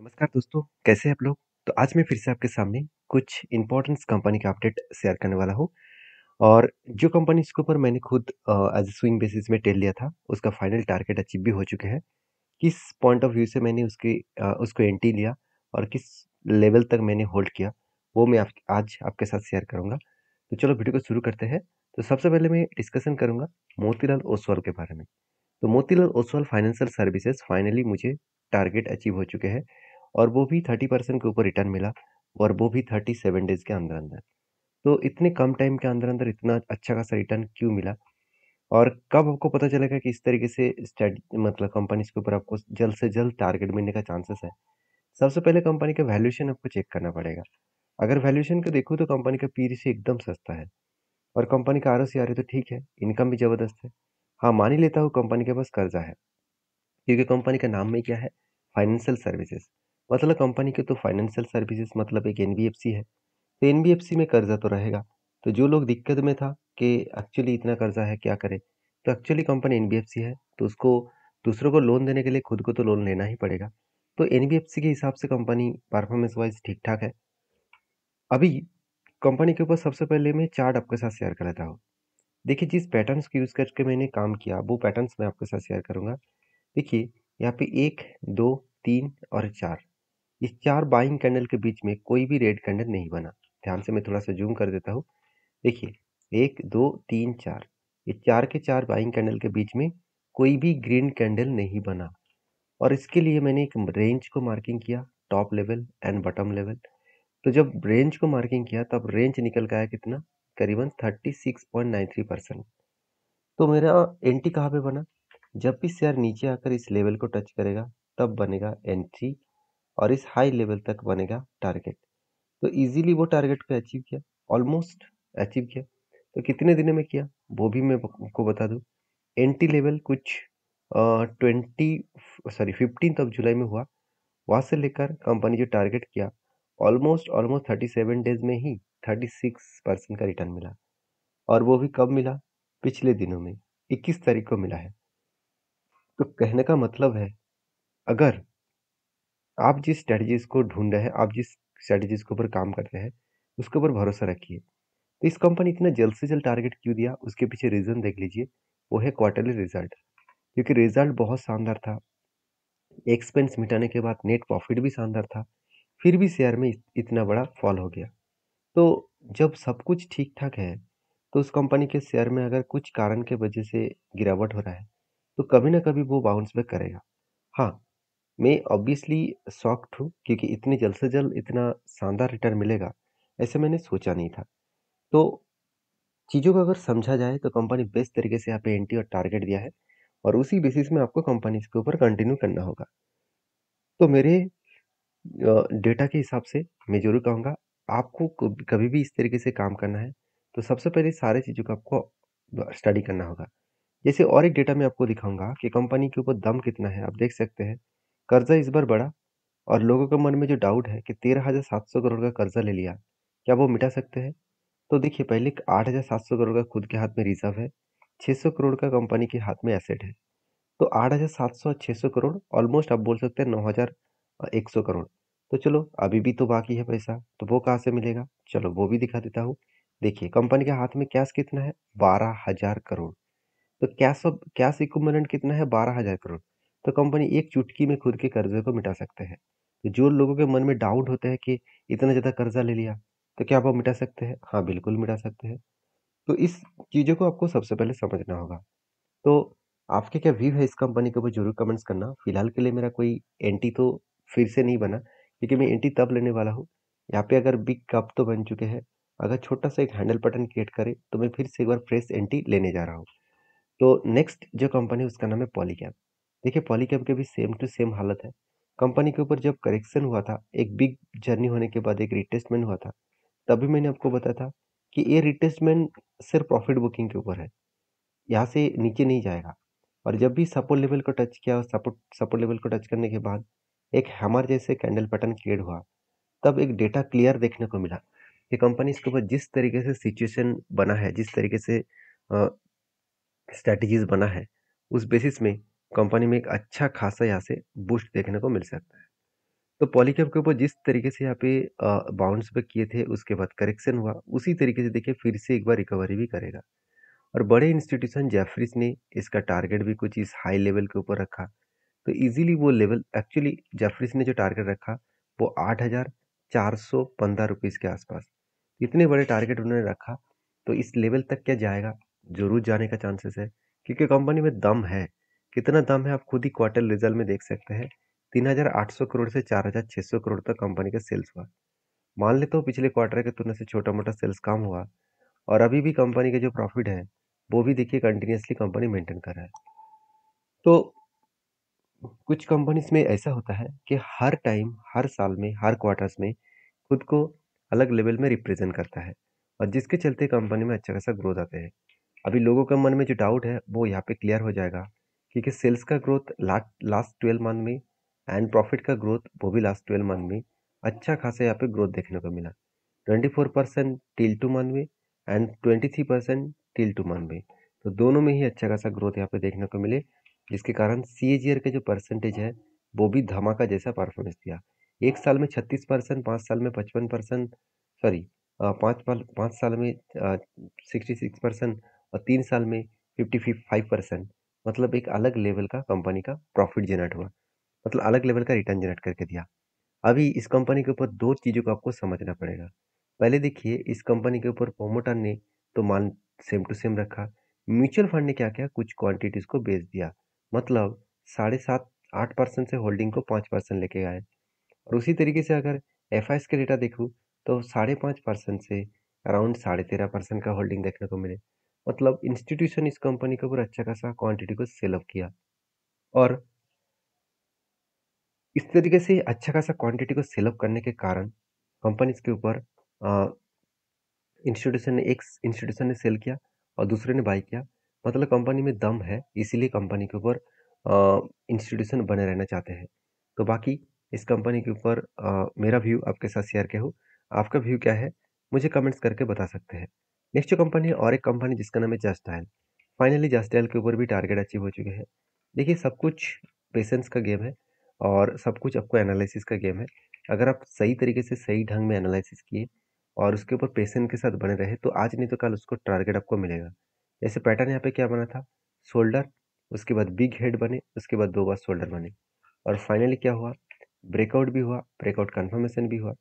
नमस्कार दोस्तों कैसे आप लोग तो आज मैं फिर से आपके सामने कुछ इंपॉर्टेंट कंपनी का अपडेट शेयर करने वाला हूँ और जो कंपनी इसके ऊपर मैंने खुद एज ए स्विंग बेसिस में टेल लिया था उसका फाइनल टारगेट अचीव भी हो चुके हैं किस पॉइंट ऑफ व्यू से मैंने उसकी uh, उसको एंट्री लिया और किस लेवल तक मैंने होल्ड किया वो मैं आप, आज आपके साथ शेयर करूँगा तो चलो वीडियो को शुरू करते हैं तो सबसे पहले मैं डिस्कशन करूँगा मोतीलाल ओसवाल के बारे में तो Motilal Oswal financial services finally मुझे टारगेट अचीव हो चुके हैं और वो भी थर्टी परसेंट के ऊपर रिटर्न मिला और वो भी थर्टी सेवन डेज़ के अंदर अंदर तो इतने कम टाइम के अंदर अंदर इतना अच्छा खासा रिटर्न क्यों मिला और कब आपको पता चलेगा कि इस तरीके से मतलब कंपनीज के ऊपर आपको जल्द से जल्द टारगेट मिलने का चांसेस है सबसे पहले कंपनी का वैल्यूशन आपको चेक करना पड़ेगा अगर वैल्यूशन को देखो तो कंपनी का पी से एकदम सस्ता है और कंपनी का आर ओ सी तो ठीक है इनकम भी ज़बरदस्त है हाँ मान ही लेता हूँ कंपनी के पास कर्जा है क्योंकि कंपनी का नाम में क्या है फाइनेंशियल सर्विसेज मतलब कंपनी के तो फाइनेंशियल सर्विसेज मतलब एक एन है तो एन में कर्जा तो रहेगा तो जो लोग दिक्कत में था कि एक्चुअली इतना कर्जा है क्या करें तो एक्चुअली कंपनी एन है तो उसको दूसरों को लोन देने के लिए खुद को तो लोन लेना ही पड़ेगा तो एन के हिसाब से कंपनी परफॉर्मेंस वाइज ठीक ठाक है अभी कंपनी के ऊपर सबसे पहले मैं चार्ट आपके साथ शेयर कर लेता हूँ देखिए जिस पैटर्न्स को यूज़ करके मैंने काम किया वो पैटर्न्स मैं आपके साथ शेयर करूँगा देखिए यहाँ पे एक दो तीन और चार इस चार बाइंग कैंडल के बीच में कोई भी रेड कैंडल नहीं बना ध्यान से मैं थोड़ा सा जूम कर देता हूँ देखिए एक दो तीन चार ये चार के चार बाइंग कैंडल के बीच में कोई भी ग्रीन कैंडल नहीं बना और इसके लिए मैंने एक रेंज को मार्किंग किया top level and bottom level तो जब रेंज को मार्किंग किया तब रेंज निकल के आया कितना करीबन 36.93 परसेंट तो मेरा एंट्री कहाँ पे बना जब भी शेयर नीचे आकर इस लेवल को टच करेगा तब बनेगा एंट्री और इस हाई लेवल तक बनेगा टारगेट तो इजीली वो टारगेट पे अचीव किया ऑलमोस्ट अचीव किया तो कितने दिनों में किया वो भी मैं आपको बता दूँ एंटी लेवल कुछ twenty sorry fifteen of July में हुआ वहाँ से लेकर कंपनी जो टारगेट किया almost almost thirty seven days में ही थर्टी सिक्स परसेंट का रिटर्न मिला और वो भी कब मिला पिछले दिनों में इक्कीस तारीख को मिला है तो कहने का मतलब है अगर आप जिस स्ट्रेटजीज को ढूंढ रहे हैं आप जिस स्ट्रेटजीज के ऊपर काम कर रहे हैं उसके ऊपर भरोसा रखिए तो इस कंपनी इतना जल्द से जल्द टारगेट क्यों दिया उसके पीछे रीज़न देख लीजिए वो है क्वार्टरली रिजल्ट क्योंकि रिजल्ट बहुत शानदार था एक्सपेंस मिटाने के बाद नेट प्रॉफिट भी शानदार था फिर भी शेयर में इतना बड़ा फॉल हो गया तो जब सब कुछ ठीक ठाक है तो उस कंपनी के शेयर में अगर कुछ कारण के वजह से गिरावट हो रहा है तो कभी ना कभी वो बाउंस बैक करेगा हाँ मैं ऑब्वियसली शॉक्ड हूँ क्योंकि इतने जल्द से जल्द इतना शानदार रिटर्न मिलेगा ऐसे मैंने सोचा नहीं था तो चीज़ों को अगर समझा जाए तो कंपनी बेस्ट तरीके से यहाँ पे एंट्री और टारगेट दिया है और उसी बेसिस में आपको कंपनी के ऊपर कंटिन्यू करना होगा तो मेरे डेटा के हिसाब से मैं जरूर कहूँगा आपको कभी भी इस तरीके से काम करना है तो सबसे पहले सारे चीज़ों को आपको स्टडी करना होगा जैसे और एक डेटा मैं आपको दिखाऊंगा कि कंपनी के ऊपर दम कितना है आप देख सकते हैं कर्जा इस बार बढ़ा और लोगों के मन में जो डाउट है कि तेरह हजार सात सौ करोड़ का कर्जा ले लिया क्या वो मिटा सकते हैं तो देखिए पहले आठ हजार सात सौ करोड़ का खुद के हाथ में रिजर्व है छः सौ करोड़ का कंपनी के हाथ में एसेट है तो आठ हजार सात सौ छः सौ करोड़ ऑलमोस्ट आप बोल सकते हैं नौ हजार एक सौ करोड़ तो चलो अभी भी तो बाकी है पैसा तो वो कहाँ से मिलेगा चलो वो भी दिखा देता हूँ देखिए कंपनी के हाथ में कैश कितना है बारह हजार करोड़ तो कैश ऑफ कैश इक्विपमेंट कितना है बारह हजार करोड़ तो कंपनी एक चुटकी में खुद के कर्जे को मिटा सकते हैं तो जो लोगों के मन में डाउट होते हैं कि इतना ज़्यादा कर्जा ले लिया तो क्या आप मिटा सकते हैं हाँ बिल्कुल मिटा सकते हैं तो इस चीज़ों को आपको सबसे पहले समझना होगा तो आपके क्या व्यू है इस कंपनी के ऊपर जरूर कमेंट्स करना फिलहाल के लिए मेरा कोई एंटी तो फिर से नहीं बना क्योंकि मैं एंटी तब लेने वाला हूँ यहाँ पे अगर बिग कप तो बन चुके हैं अगर छोटा सा एक हैंडल बटन क्रिएट करे तो मैं फिर से एक बार फ्रेश एंटी लेने जा रहा हूँ तो नेक्स्ट जो कंपनी उसका नाम है पॉलीकैप देखिए पॉलीकैब के भी सेम टू सेम हालत है कंपनी के ऊपर जब करेक्शन हुआ था एक बिग जर्नी होने के बाद एक रिटेस्टमेंट हुआ था तभी मैंने आपको बताया था कि ये रिटेस्टमेंट सिर्फ प्रॉफिट बुकिंग के ऊपर है यहाँ से नीचे नहीं जाएगा और जब भी सपोर्ट लेवल को टच किया और सपोर्ट सपोर्ट लेवल को टच करने के बाद एक हैमर जैसे कैंडल पैटर्न क्रिएट हुआ तब एक डेटा क्लियर देखने को मिला कि कंपनी इसके ऊपर जिस तरीके से सिचुएशन बना है जिस तरीके से स्ट्रेटजीज बना है उस बेसिस में कंपनी में एक अच्छा खासा यहाँ से बूस्ट देखने को मिल सकता है तो पॉलीकैप के ऊपर जिस तरीके से यहाँ पे बाउंस पे किए थे उसके बाद करेक्शन हुआ उसी तरीके से देखिए फिर से एक बार रिकवरी भी करेगा और बड़े इंस्टीट्यूशन जेफरीज ने इसका टारगेट भी कुछ इस हाई लेवल के ऊपर रखा तो इजीली वो लेवल एक्चुअली जेफरीज ने जो टारगेट रखा वो आठ हज़ार चार सौ पंद्रह रुपीज़ के आसपास इतने बड़े टारगेट उन्होंने रखा तो इस लेवल तक क्या जाएगा ज़रूर जाने का चांसेस है क्योंकि कंपनी में दम है कितना दाम है आप खुद ही क्वार्टर रिजल्ट में देख सकते हैं तीन हज़ार आठ सौ करोड़ से चार हजार सौ करोड़ तक कंपनी का सेल्स हुआ मान लेते हो पिछले क्वार्टर के तुलना से छोटा मोटा सेल्स कम हुआ और अभी भी कंपनी के जो प्रॉफिट है वो भी देखिए कंटिन्यूसली कंपनी मेंटेन कर रहा है तो कुछ कंपनीज में ऐसा होता है कि हर टाइम हर साल में हर क्वार्टर्स में खुद को अलग लेवल में रिप्रेजेंट करता है और जिसके चलते कंपनी में अच्छा खासा ग्रोथ आते हैं अभी लोगों के मन में जो डाउट है वो यहाँ पे क्लियर हो जाएगा क्योंकि सेल्स का growth last last twelve month में एंड प्रॉफिट का ग्रोथ वो भी लास्ट ट्वेल्व मंथ में अच्छा खासा यहाँ पे ग्रोथ देखने को मिला twenty four percent till two month में and twenty three percent till two month में तो दोनों में ही अच्छा खासा ग्रोथ यहाँ पे देखने को मिले जिसके कारण सी ए का जो परसेंटेज है वो भी धमाका जैसा परफॉर्मेंस दिया एक साल में छत्तीस परसेंट पाँच साल में पचपन परसेंट सॉरी पाँच पाँच साल में सिक्सटी सिक्स परसेंट और तीन साल में फिफ्टी फाइव परसेंट मतलब एक अलग लेवल का कंपनी का प्रॉफिट जनरेट हुआ मतलब अलग लेवल का रिटर्न जनरेट करके दिया अभी इस कंपनी के ऊपर दो चीज़ों को आपको समझना पड़ेगा पहले देखिए इस कंपनी के ऊपर प्रोमोटर ने तो माल सेम टू सेम रखा म्यूचुअल फंड ने क्या किया कुछ क्वांटिटीज़ को बेच दिया मतलब साढ़े सात आठ परसेंट से होल्डिंग को पाँच परसेंट लेके आए और उसी तरीके से अगर एफ के डेटा देखूँ तो साढ़े पाँच परसेंट से अराउंड साढ़े तेरह परसेंट का होल्डिंग देखने को मिले मतलब इंस्टीट्यूशन इस कंपनी के ऊपर अच्छा खासा क्वांटिटी को सेलअप किया और इस तरीके से अच्छा खासा क्वांटिटी को सेलअप करने के कारण कंपनीज के ऊपर इंस्टीट्यूशन ने एक इंस्टीट्यूशन ने सेल किया और दूसरे ने बाई किया मतलब कंपनी में दम है इसीलिए कंपनी के ऊपर इंस्टीट्यूशन बने रहना चाहते हैं तो बाकी इस कंपनी के ऊपर मेरा व्यू आपके साथ शेयर के हो आपका व्यू क्या है मुझे कमेंट्स करके बता सकते हैं नेक्स्ट जो कंपनी है और एक कंपनी जिसका नाम है जस्टाइल फाइनली जस्टाइल के ऊपर भी टारगेट अचीव हो चुके हैं देखिए सब कुछ पेशेंस का गेम है और सब कुछ आपको एनालिसिस का गेम है अगर आप सही तरीके से सही ढंग में एनालिसिस किए और उसके ऊपर पेशेंट के साथ बने रहे तो आज नहीं तो कल उसको टारगेट आपको मिलेगा जैसे पैटर्न यहाँ पे क्या बना था शोल्डर उसके बाद बिग हेड बने उसके बाद दो बार शोल्डर बने और फाइनली क्या हुआ ब्रेकआउट भी हुआ ब्रेकआउट कन्फर्मेशन भी हुआ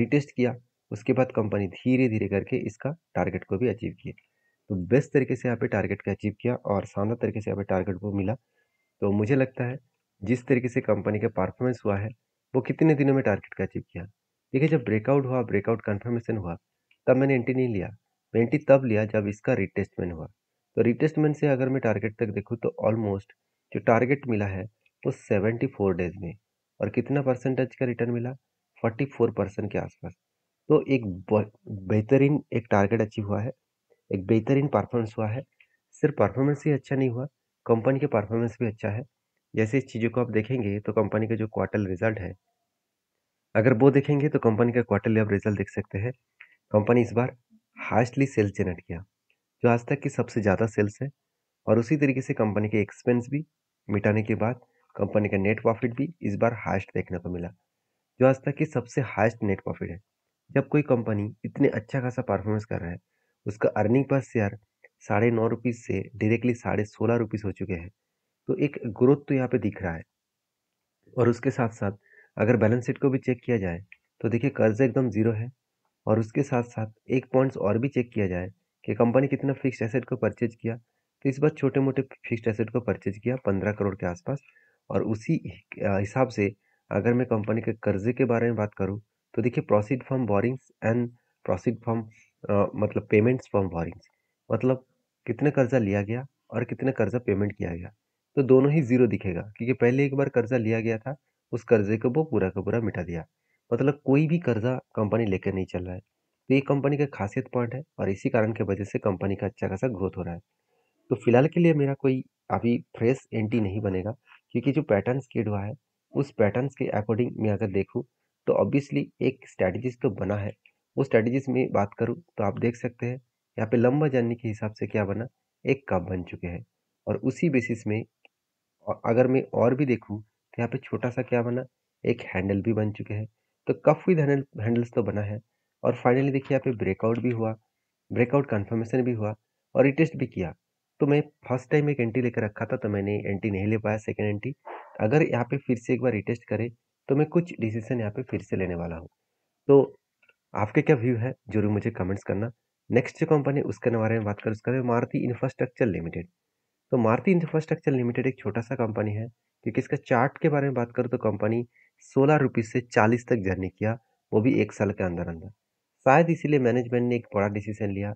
रिटेस्ट किया उसके बाद कंपनी धीरे धीरे करके इसका टारगेट को भी अचीव किए तो बेस्ट तरीके से यहाँ पे टारगेट को अचीव किया और शानदार तरीके से यहाँ पे टारगेट को मिला तो मुझे लगता है जिस तरीके से कंपनी का परफॉर्मेंस हुआ है वो कितने दिनों में टारगेट का अचीव किया देखिए जब ब्रेकआउट हुआ ब्रेकआउट कन्फर्मेशन हुआ तब मैंने एंट्री नहीं लिया एंट्री तब लिया जब इसका रिटेस्टमेंट हुआ तो रिटेस्टमेंट से अगर मैं टारगेट तक देखूँ तो ऑलमोस्ट जो टारगेट मिला है वो सेवेंटी फोर डेज में और कितना परसेंटेज का रिटर्न मिला फोर्टी फोर परसेंट के आसपास तो एक बेहतरीन एक टारगेट अचीव हुआ है एक बेहतरीन परफॉर्मेंस हुआ है सिर्फ परफॉर्मेंस ही अच्छा नहीं हुआ कंपनी के परफॉर्मेंस भी अच्छा है जैसे इस चीज़ों को आप देखेंगे तो कंपनी का जो क्वार्टर रिजल्ट है अगर वो देखेंगे तो कंपनी का क्वार्टरली आप रिजल्ट देख सकते हैं कंपनी इस बार हाइस्टली सेल्स जनरेट किया जो आज तक की सबसे ज़्यादा सेल्स है और उसी तरीके से कंपनी के एक्सपेंस भी मिटाने के बाद कंपनी का नेट प्रॉफिट भी इस बार हाइस्ट देखने को मिला जो आज तक की सबसे हाइस्ट नेट प्रॉफिट है जब कोई कंपनी इतने अच्छा खासा परफॉर्मेंस कर रहा है उसका अर्निंग पर शेयर साढ़े नौ रुपीज़ से डायरेक्टली साढ़े सोलह रुपीज़ हो चुके हैं तो एक ग्रोथ तो यहाँ पे दिख रहा है और उसके साथ साथ अगर बैलेंस शीट को भी चेक किया जाए तो देखिए कर्ज एकदम ज़ीरो है और उसके साथ साथ एक पॉइंट्स और भी चेक किया जाए कि कंपनी कितना फिक्स्ड एसेट को परचेज किया तो इस बार छोटे मोटे फिक्स्ड एसेट को परचेज किया पंद्रह करोड़ के आसपास और उसी हिसाब से अगर मैं कंपनी के कर्जे के बारे में बात करूँ तो देखिए proceed from borrowings and proceed from मतलब पेमेंट्स फ्रॉम बोरिंग्स मतलब कितने कर्जा लिया गया और कितने कर्जा पेमेंट किया गया तो दोनों ही ज़ीरो दिखेगा क्योंकि पहले एक बार कर्जा लिया गया था उस कर्जे को वो पूरा का पूरा मिटा दिया मतलब कोई भी कर्जा कंपनी लेकर नहीं चल रहा है तो ये कंपनी का खासियत पॉइंट है और इसी कारण के वजह से कंपनी का अच्छा खासा ग्रोथ हो रहा है तो फिलहाल के लिए मेरा कोई अभी फ्रेश एंटी नहीं बनेगा क्योंकि जो पैटर्न्स किड हुआ है उस पैटर्न्स के अकॉर्डिंग मैं अगर देखूँ तो ऑब्वियसली एक स्ट्रैटेजीज तो बना है वो स्ट्रैटेजीज में बात करूँ तो आप देख सकते हैं यहाँ पे लंबा जर्नी के हिसाब से क्या बना एक कप बन चुके हैं और उसी बेसिस में अगर मैं और भी देखूँ तो यहाँ पे छोटा सा क्या बना एक हैंडल भी बन चुके हैं तो कफ विद हैंडल्स तो बना है और फाइनली देखिए यहाँ पे ब्रेकआउट भी हुआ ब्रेकआउट कन्फर्मेशन भी हुआ और रिटेस्ट भी किया तो मैं फर्स्ट टाइम एक एंट्री लेकर रखा था तो मैंने एंट्री नहीं ले पाया सेकेंड एंट्री अगर यहाँ पे फिर से एक बार रिटेस्ट करे तो मैं कुछ डिसीजन यहाँ पे फिर से लेने वाला हूँ तो आपके क्या व्यू है जरूर मुझे कमेंट्स करना नेक्स्ट जो कंपनी उसके बारे में बात करें उसका मारुति इंफ्रास्ट्रक्चर लिमिटेड तो मारुति इंफ्रास्ट्रक्चर लिमिटेड एक छोटा सा कंपनी है क्योंकि इसका चार्ट के बारे में बात करूँ तो कंपनी सोलह रुपीज़ से चालीस तक जर्नी किया वो भी एक साल के अंदर अंदर शायद इसीलिए मैनेजमेंट ने एक बड़ा डिसीजन लिया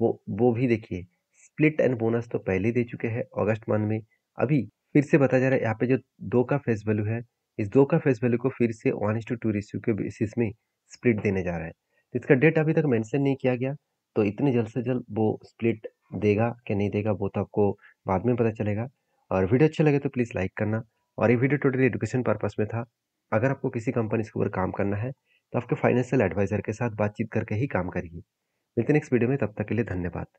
वो वो भी देखिए स्प्लिट एंड बोनस तो पहले दे चुके हैं अगस्त मंथ में अभी फिर से बताया जा रहा है यहाँ पे जो दो का फेस वैल्यू है इस दो का फेस वैल्यू को फिर से वन टू टू रेशियो के बेसिस में स्प्लिट देने जा रहा है तो इसका डेट अभी तक मैंसन नहीं किया गया तो इतने जल्द से जल्द वो स्प्लिट देगा कि नहीं देगा वो तो आपको बाद में पता चलेगा और वीडियो अच्छा लगे तो प्लीज़ लाइक करना और ये वीडियो टोटली एजुकेशन पर्पज़ में था अगर आपको किसी कंपनी के ऊपर काम करना है तो आपके फाइनेंशियल एडवाइज़र के साथ बातचीत करके ही काम करिए मिलते नेक्स्ट वीडियो में तब तक के लिए धन्यवाद